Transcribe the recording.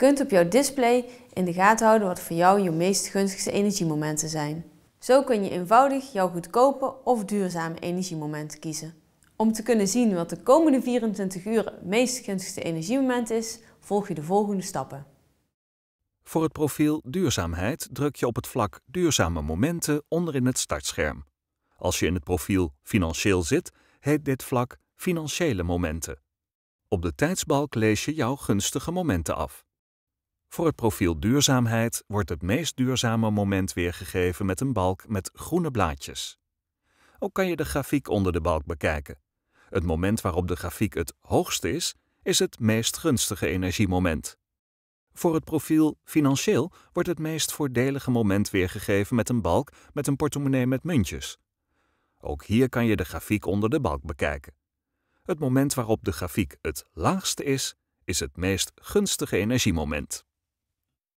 kunt op jouw display in de gaten houden wat voor jou je meest gunstigste energiemomenten zijn. Zo kun je eenvoudig jouw goedkope of duurzame energiemoment kiezen. Om te kunnen zien wat de komende 24 uur het meest gunstigste energiemoment is, volg je de volgende stappen. Voor het profiel Duurzaamheid druk je op het vlak Duurzame momenten onderin het startscherm. Als je in het profiel Financieel zit, heet dit vlak Financiële momenten. Op de tijdsbalk lees je jouw gunstige momenten af. Voor het profiel duurzaamheid wordt het meest duurzame moment weergegeven met een balk met groene blaadjes. Ook kan je de grafiek onder de balk bekijken. Het moment waarop de grafiek het hoogst is, is het meest gunstige energiemoment. Voor het profiel financieel wordt het meest voordelige moment weergegeven met een balk met een portemonnee met muntjes. Ook hier kan je de grafiek onder de balk bekijken. Het moment waarop de grafiek het laagste is, is het meest gunstige energiemoment.